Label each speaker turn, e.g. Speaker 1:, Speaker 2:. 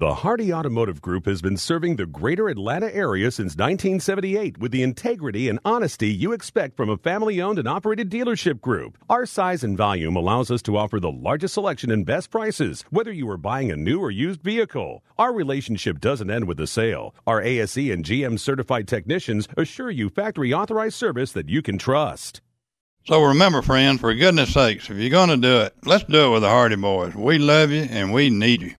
Speaker 1: The Hardy Automotive Group has been serving the greater Atlanta area since 1978 with the integrity and honesty you expect from a family owned and operated dealership group. Our size and volume allows us to offer the largest selection and best prices, whether you are buying a new or used vehicle. Our relationship doesn't end with the sale. Our ASE and GM certified technicians assure you factory authorized service that you can trust. So remember, friend, for
Speaker 2: goodness sakes, if you're going to do it, let's do it with the Hardy Boys. We love you and we need you.